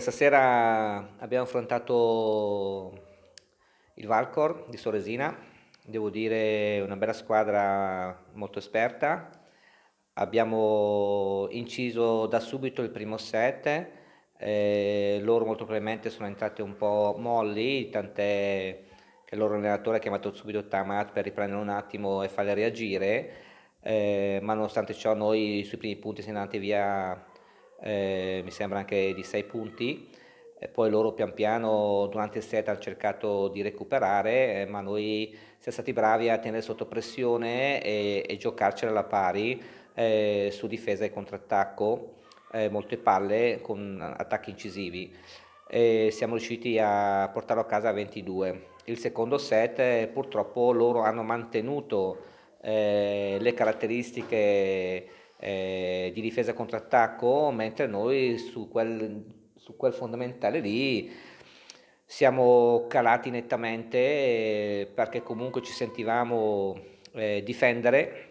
Questa sera abbiamo affrontato il Valcor di Soresina, devo dire una bella squadra molto esperta. Abbiamo inciso da subito il primo set, eh, loro molto probabilmente sono entrate un po' molli, tant'è che il loro allenatore ha chiamato subito Tamat per riprendere un attimo e farle reagire, eh, ma nonostante ciò noi sui primi punti siamo andati via eh, mi sembra anche di 6 punti, e poi loro pian piano durante il set hanno cercato di recuperare, eh, ma noi siamo stati bravi a tenere sotto pressione e, e giocarcela alla pari eh, su difesa e contrattacco, eh, molte palle con attacchi incisivi. E siamo riusciti a portarlo a casa a 22. Il secondo set eh, purtroppo loro hanno mantenuto eh, le caratteristiche eh, di difesa contrattacco, mentre noi su quel, su quel fondamentale lì siamo calati nettamente eh, perché comunque ci sentivamo eh, difendere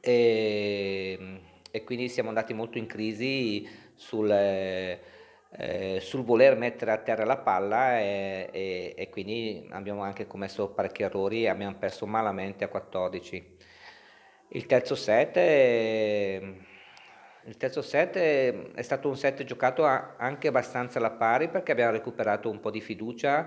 e, ehm, e, quindi siamo andati molto in crisi sul, eh, sul voler mettere a terra la palla e, eh, e, e quindi abbiamo anche commesso parecchi errori e abbiamo perso malamente a 14. Il terzo set è, il terzo set è, è stato un set giocato a, anche abbastanza alla pari perché abbiamo recuperato un po' di fiducia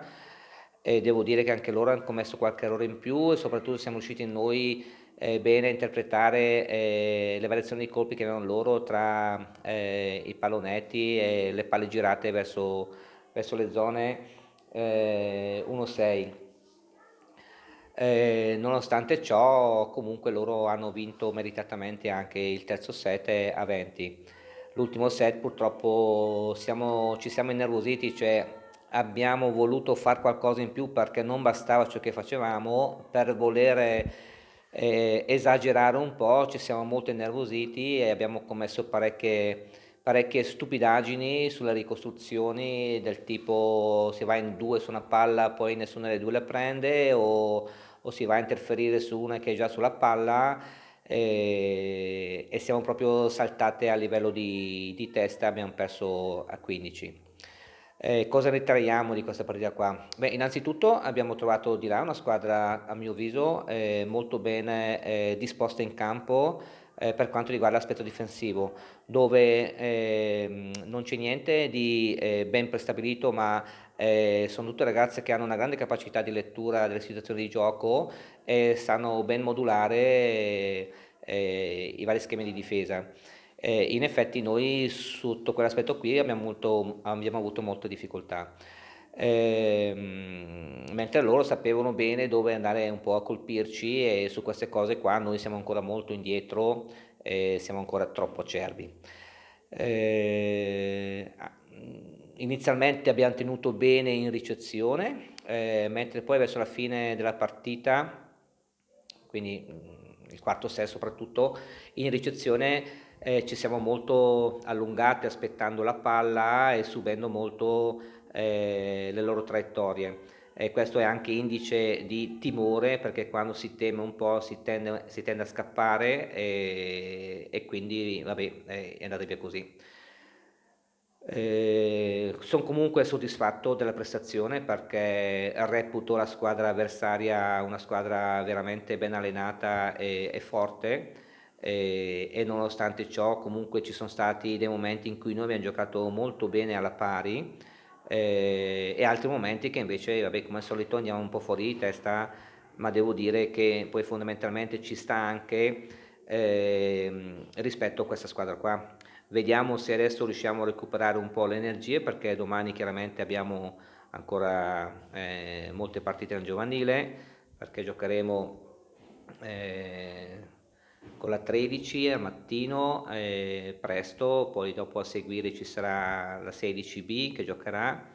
e devo dire che anche loro hanno commesso qualche errore in più e soprattutto siamo riusciti noi eh, bene a interpretare eh, le variazioni di colpi che avevano loro tra eh, i pallonetti e le palle girate verso, verso le zone 1-6. Eh, eh, nonostante ciò, comunque loro hanno vinto meritatamente anche il terzo set a 20. L'ultimo set purtroppo siamo, ci siamo innervositi, cioè abbiamo voluto fare qualcosa in più perché non bastava ciò che facevamo per volere eh, esagerare un po', ci siamo molto innervositi e abbiamo commesso parecchie parecchie stupidaggini sulle ricostruzioni del tipo si va in due su una palla poi nessuna delle due la prende o, o si va a interferire su una che è già sulla palla e, eh, e siamo proprio saltate a livello di, di testa, abbiamo perso a 15. Eh, cosa ne traiamo di questa partita qua? Beh, innanzitutto abbiamo trovato di là una squadra, a mio avviso, eh, molto bene eh, disposta in campo, eh, per quanto riguarda l'aspetto difensivo, dove eh, non c'è niente di eh, ben prestabilito, ma eh, sono tutte ragazze che hanno una grande capacità di lettura delle situazioni di gioco e sanno ben modulare eh, i vari schemi di difesa. Eh, in effetti noi sotto quell'aspetto qui abbiamo, molto, abbiamo avuto molte difficoltà ehm, mentre loro sapevano bene dove andare un po' a colpirci e su queste cose qua noi siamo ancora molto indietro e siamo ancora troppo acerbi. Eh, inizialmente abbiamo tenuto bene in ricezione, eh, mentre poi verso la fine della partita, quindi il quarto set soprattutto, in ricezione eh, ci siamo molto allungati aspettando la palla e subendo molto eh, le loro traiettorie. E questo è anche indice di timore perché quando si teme un po' si tende, si tende a scappare e, e quindi vabbè, è, è andata via così. Eh, sono comunque soddisfatto della prestazione perché reputo la squadra avversaria una squadra veramente ben allenata e, e forte e, e, nonostante ciò comunque ci sono stati dei momenti in cui noi abbiamo giocato molto bene alla pari eh, e altri momenti che invece, vabbè, come al solito andiamo un po' fuori di testa, ma devo dire che poi fondamentalmente ci sta anche eh, rispetto a questa squadra qua. Vediamo se adesso riusciamo a recuperare un po' le energie perché domani chiaramente abbiamo ancora eh, molte partite nel giovanile perché giocheremo eh, con ecco, la 13 al mattino eh, presto, poi dopo a seguire ci sarà la 16B che giocherà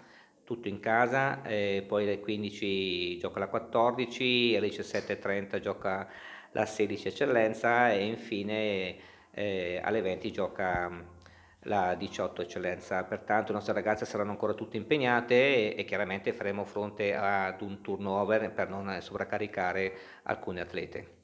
tutto in casa, eh, poi alle 15 gioca la 14, alle 17.30 gioca la 16 eccellenza e infine eh, alle 20 gioca mm, la 18 eccellenza. Pertanto le nostre ragazze saranno ancora tutte impegnate e, e chiaramente faremo fronte ad un turnover per non sovraccaricare alcune atlete.